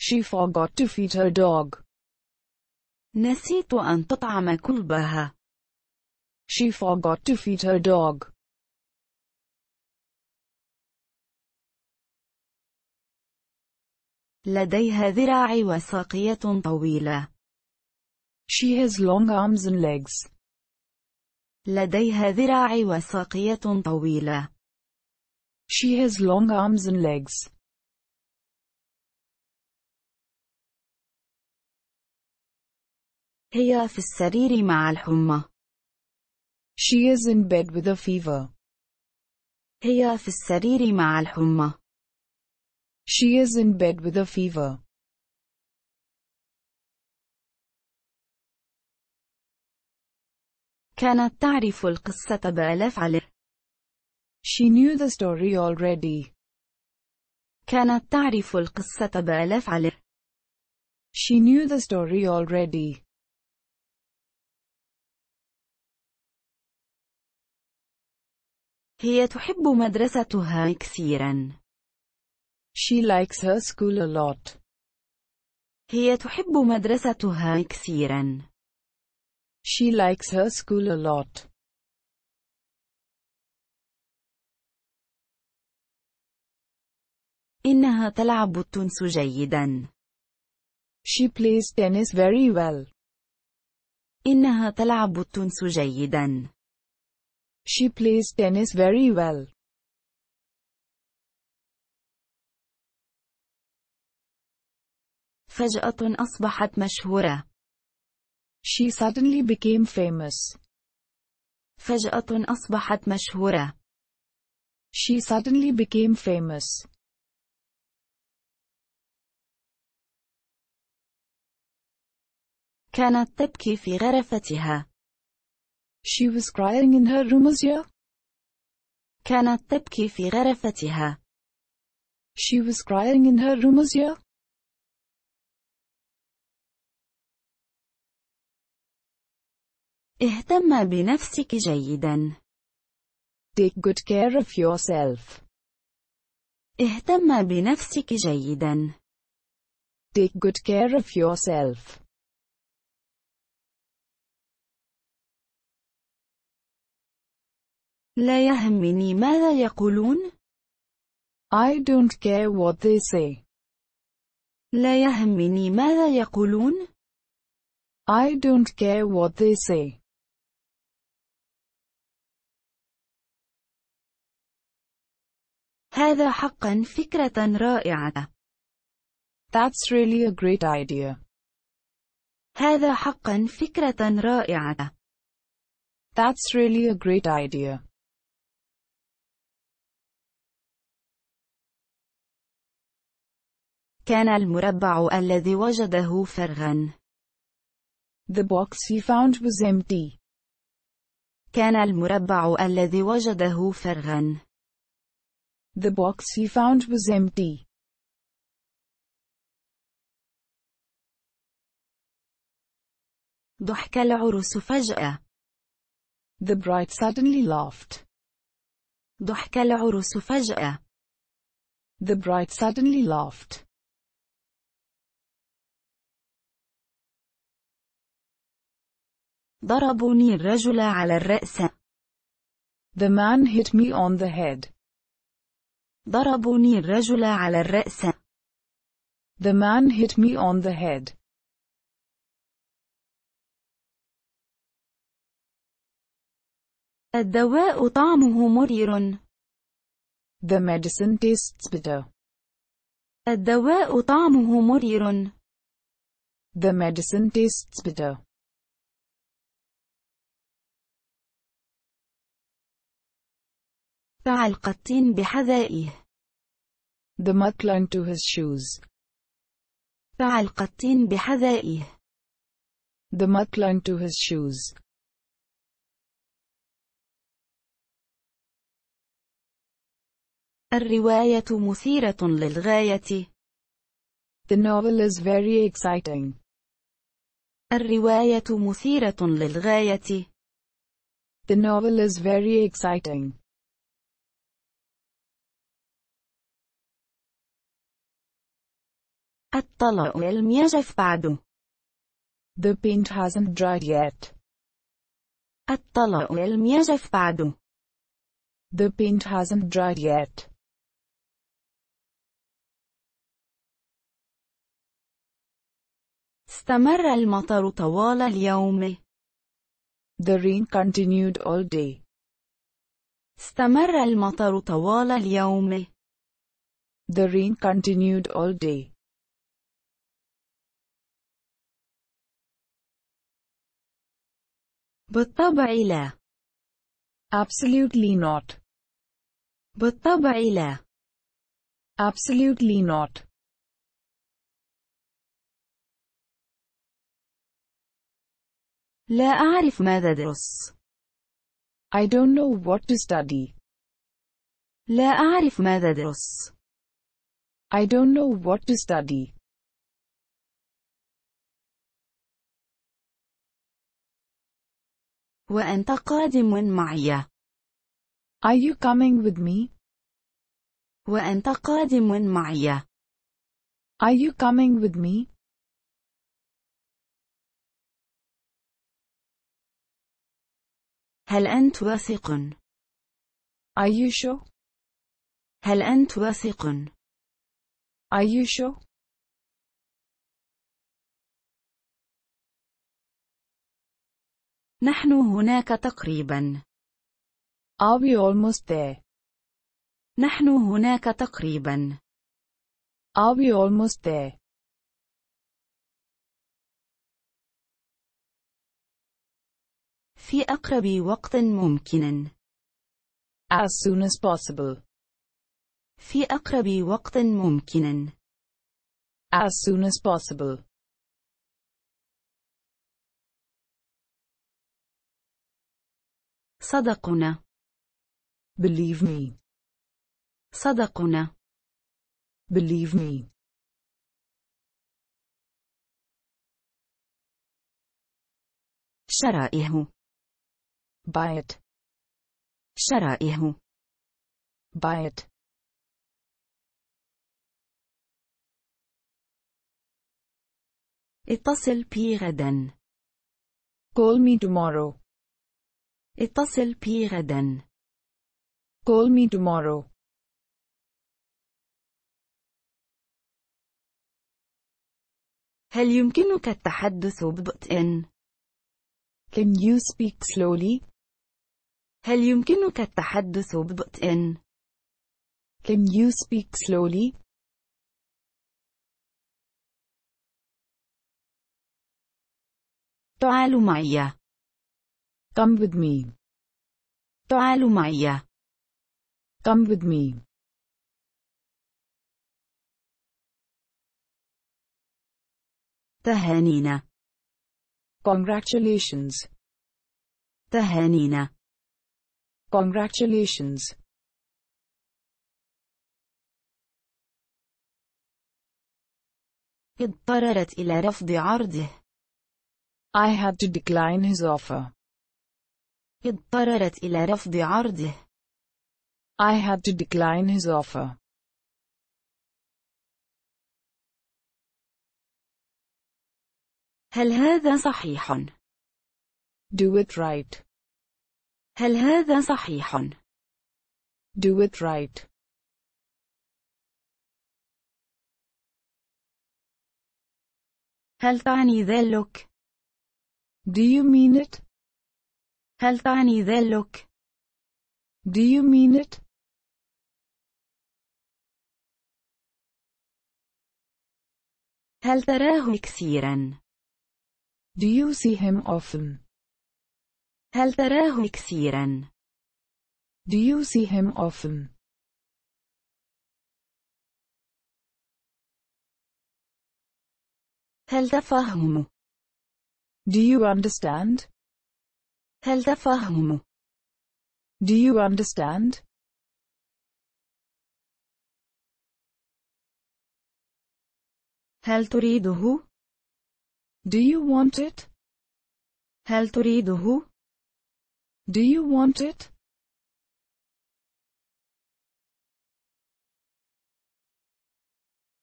She forgot to feed her dog. نسيت أن تطعم كلبها. She forgot to feed her dog. لديها ذراع وساقية طويلة. She has long arms and legs. لديها ذراع وساقية طويلة. She has long arms and legs. هي في السرير مع الحمى. She is in bed with a fever. هي في السرير مع الحمى. She is in bed with a fever. كانت تعرف القصة she knew the story already. كانت تعرف القصة بآلاف على. She knew the story already. هي تحب مدرستها كثيرا. She likes her school a lot. هي تحب مدرستها كثيرا. She likes her school a lot. إنها تلعب التنس جيدا. She plays tennis very well. إنها تلعب التنس جيدا. She plays tennis very well. فجأة أصبحت مشهورة. She suddenly became famous. فجأة أصبحت مشهورة. She suddenly became famous. كانت تبكي في غرفتها. She was crying in her room as yeah. كانت تبكي في غرفتها. She was crying in her room as yeah. اهتم بنفسك جيدا. Take good care of yourself. اهتم بنفسك جيدا. Take good care of yourself. لا يهمني ماذا يقولون. I don't care what they say. لا يهمني ماذا يقولون. I don't care what they say. هذا حقا فكرة رائعة. That's really a great idea. هذا حقا فكرة رائعة. That's really a great idea. كان المربع الذي وجده فراغا. The box he found was empty. كان المربع الذي وجده فراغا. The box he found was empty. ضحك العروس فجأة. The bride suddenly laughed. ضحك العروس فجأة. The bride suddenly laughed. ضربني الرجل على الرأس. The man hit me on the head. ضربني الرجل على الرأس. The man hit me on the head. الدواء طعمه مرير. The medicine tastes bitter. الدواء طعمه مرير. The medicine tastes bitter. فعل قطين بحذائه. The mud clung to his shoes. فعل قطين بحذائه. The mud clung to his shoes. الرواية مثيرة للغاية. The novel is very exciting. الرواية مثيرة للغاية. The novel is very exciting. The paint hasn't dried yet. The paint hasn't dried yet. استمر المطر طوال اليوم. The rain continued all day. استمر المطر طوال اليوم. The rain continued all day. بالطبع لا. Absolutely not. بالطبع لا. Absolutely not. لا أعرف ماذا أدرس. I don't know what to study. لا أعرف ماذا أدرس. I don't know what to study. وأنت قادم معي. Are you coming with me? وأنت قادم معي. Are you coming with me? هل أنت واثق؟ Are you sure? هل أنت واثق؟ Are you sure? نحن هناك تقريبا. Are we almost there? نحن هناك تقريبا. Are we almost there? في أقرب وقت ممكن. As soon as possible. في أقرب وقت ممكن. As soon as possible. صدقنا believe me صدقنا believe me شرائه buy it شرائه buy it اتصل بي غدا call me tomorrow اتصل بي غدا. Call me tomorrow. هل يمكنك التحدث ببطء؟ Can you speak slowly? هل يمكنك التحدث ببطء؟ Can you speak slowly? تعال معي. Come with me. تعالوا Maya. Come with me. تهانينا. Congratulations. تهانينا. Congratulations. اضطررت إلى رفض عرضه. I had to decline his offer. اضطررت إلى رفض عرضه. I had to decline his offer. هل هذا صحيح؟ Do it right. هل هذا صحيح؟ Do it right. هل تعني ذلك؟ Do you mean it? tiny they look! Do you mean it? هل تراه كثيرا؟ Do you see him often? هل تراه كثيرا؟ Do you see him often? هل Do you understand? هل تفهم؟ Do you understand? هل تريده؟ Do you want it? هل تريده؟ Do you want it?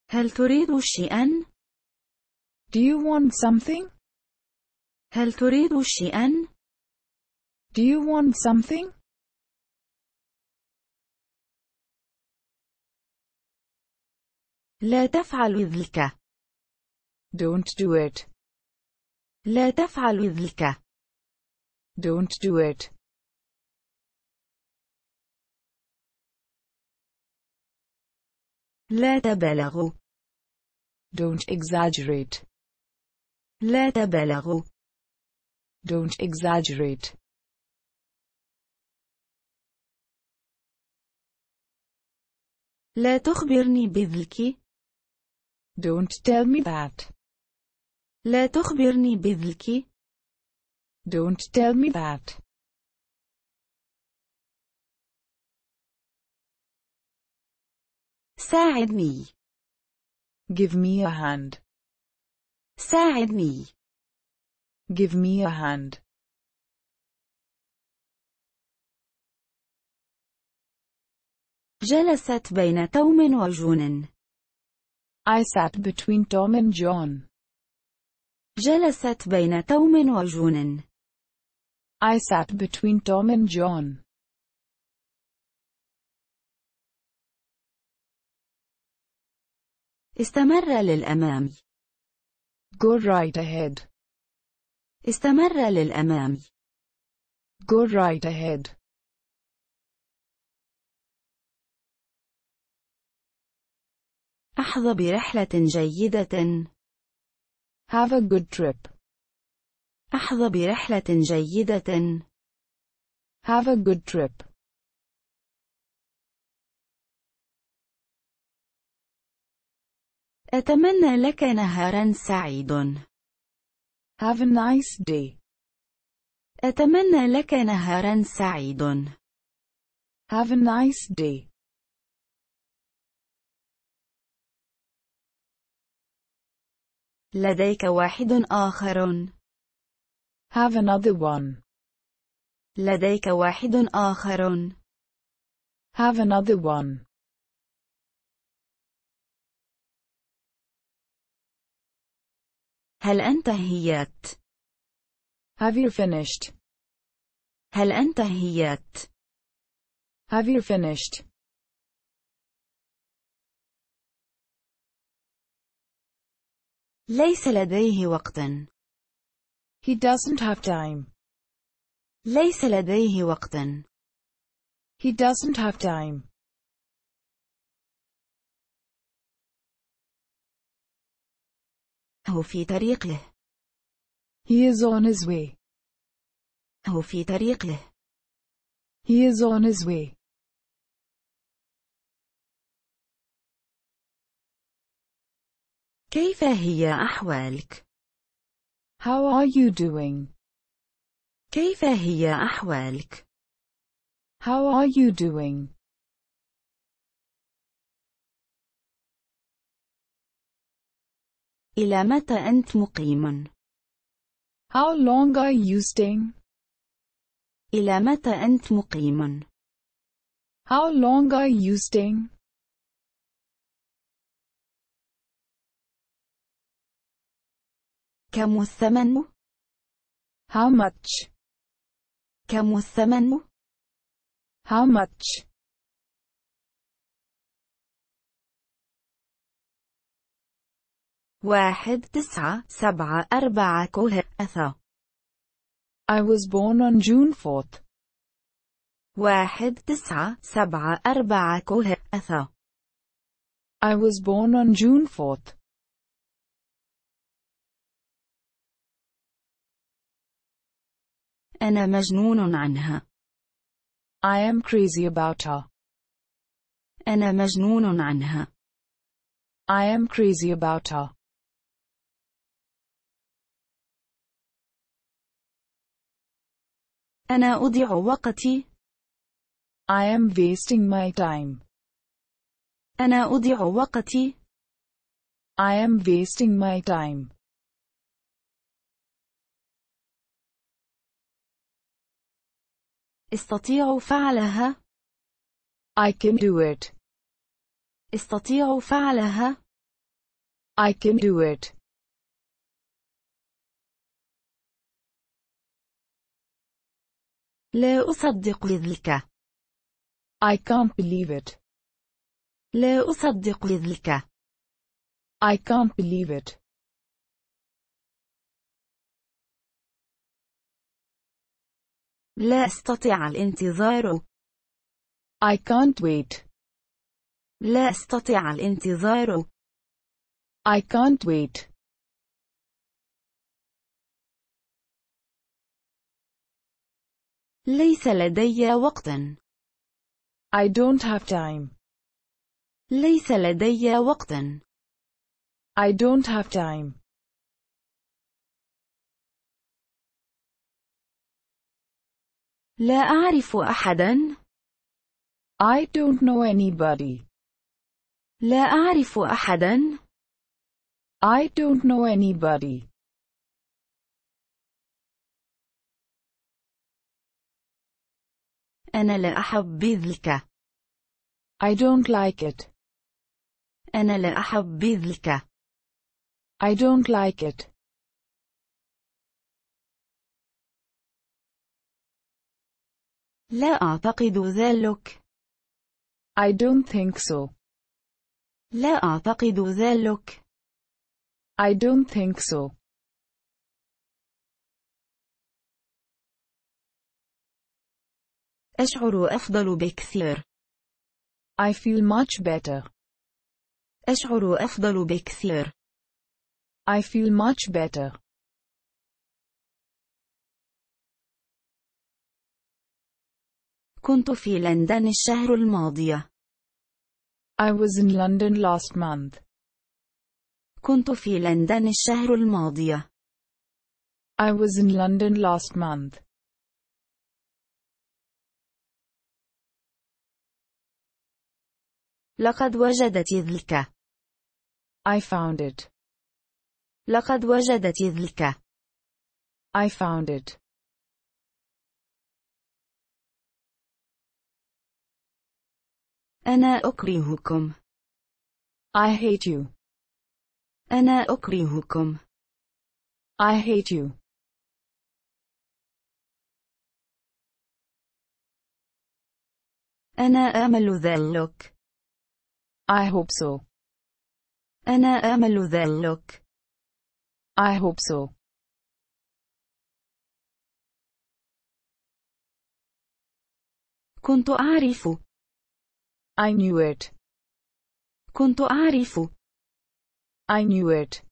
هل تريد شيئا؟ Do you want something? هل تريد شيئا؟ do you want something? لا تفعل ذلك. Don't do it. لا تفعل ذلك. Don't do it. لا تبالغوا. Don't exaggerate. لا تبالغوا. Don't exaggerate. لا تخبرني بذلك. Don't tell me that. لا تخبرني بذلك. Don't tell me that. ساعدني. Give me a hand. ساعدني. Give me a hand. جلست بين توم وجون. I sat between Tom and John. جلست بين توم وجون. I sat between Tom and John. استمر للأمام. Go right ahead. استمر للأمام. Go right ahead. احظى برحلة جيدة. Have a good trip. احظى برحلة جيدة. Have a good trip. أتمنى لك نهارا سعيد. Have a nice day. أتمنى لك نهارا سعيد. Have a nice day. لديك واحد آخر. Have another one. لديك واحد آخر. Have another one. هل أنت هيات؟ Have you finished? هل أنت هيات؟ Have you finished? ليس لديه وقت. He doesn't have time. ليس لديه وقت. He doesn't have time. هو في طريقه. He is on his way. هو في طريقه. He is on his way. كيف هي أحوالك؟ How are you doing? كيف هي أحوالك؟ How are you doing? إلى متى أنت مقيم؟ How long are you staying? إلى متى أنت مقيم؟ How long are you staying? كم الثمن؟ How much? كم الثمن؟ How much? واحد تسعة سبعة أربعة كوه أثا I was born on June 4th. واحد تسعة سبعة أربعة كوه أثا I was born on June 4th. أنا مجنون عنها. I am crazy about her. أنا مجنون عنها. I am crazy about her. أنا أضيع وقتي. I am wasting my time. أنا أضيع وقتي. I am wasting my time. استطيع فعلها I can do it استطيع فعلها I can do it لا أصدق ذلك I can't believe it لا أصدق ذلك I can't believe it لا أستطيع الانتظار. I can't wait. لا أستطيع الانتظار. I can't wait. ليس لدي وقت. I don't have time. ليس لدي وقت. I don't have time. لا أعرف أحدا. I don't know anybody. لا أعرف أحدا. I don't know anybody. أنا لا أحب أحبذك. I don't like it. أنا لا أحب أحبذك. I don't like it. لا أعتقد ذلك. I don't think so. لا أعتقد ذلك. I don't think so. أشعر أفضل بكثير. I feel much better. أشعر أفضل بكثير. I feel much better. كنت في لندن الشهر الماضي. I was in London last month. كنت في لندن الشهر الماضي. I was in London last month. لقد وجدت ذلك. I found it. لقد وجدت ذلك. I found it. أنا أكرهكم. I hate you. أنا أكرهكم. I hate you. أنا آمل ذلك. I hope so. أنا آمل ذلك. I hope so. كنت أعرف. I knew it. كنت أعرف. I knew it.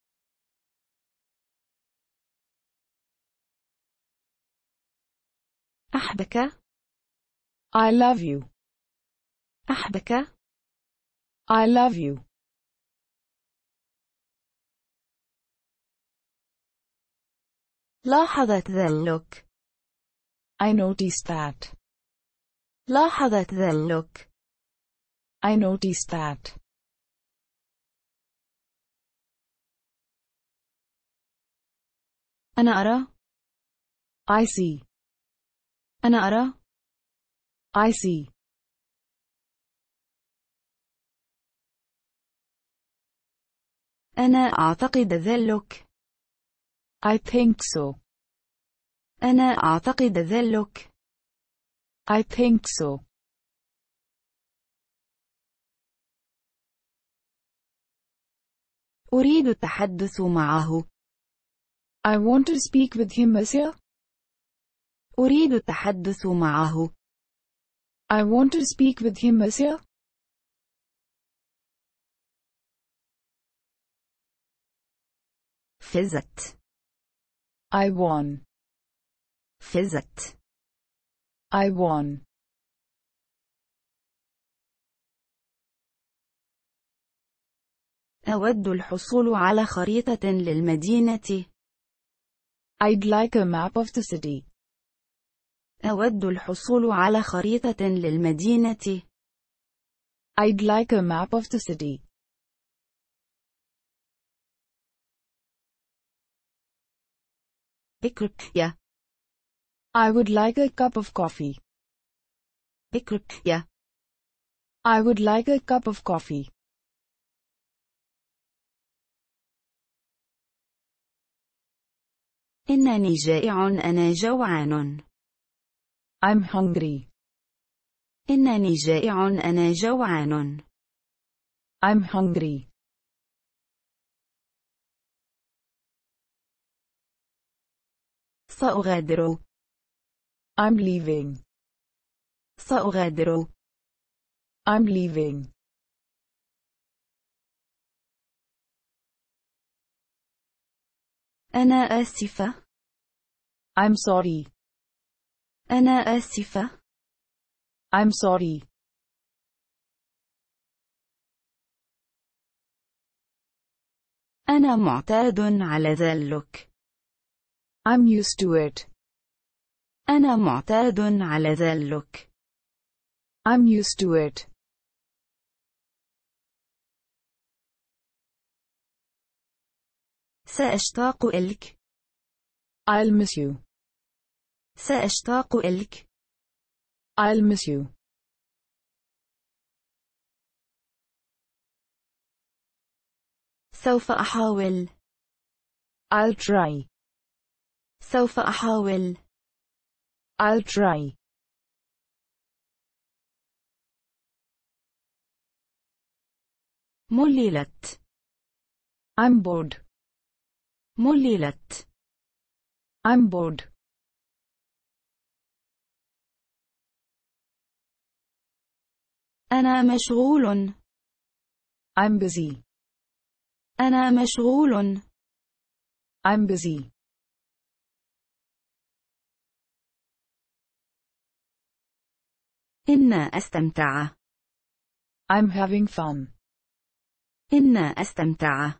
أحبك. I love you. أحبك. I love you. لاحظت ذلك. I noticed that. لاحظت ذلك. I noticed that. Anara. I see. Anara. I see. أنا أعتقد ذلك. I think so. أنا أعتقد ذلك. I think so. أريد التحدث معه. I want to speak with him, monsieur. أريد التحدث معه. I want to speak with him, monsieur. فزت. I won. فزت. I won. أود الحصول على خريطة للمدينة. I'd like a map of the city. أود الحصول على خريطة للمدينة. I'd like a map of the city. اكرب I would like a cup of coffee. اكرب I would like a cup of coffee. إنني جائع أنا جوعان. I'm hungry. إنني جائع أنا جوعان. I'm hungry. سأغادر. I'm leaving. سأغادر. I'm leaving. أنا آسفة. I'm sorry. أنا آسفة. I'm sorry. أنا معتاد على ذلك. I'm used to it. أنا معتاد على ذلك. I'm used to it. سأشتاق إلك. I'll miss you. سأشتاق إلك. I'll miss you. سوف أحاول. I'll try. سوف أحاول. I'll try. مللت. I'm bored. مللت I'm bored. أنا مشغول. I'm busy. أنا مشغول. I'm busy. إن أستمتع. I'm having fun. إن أستمتع.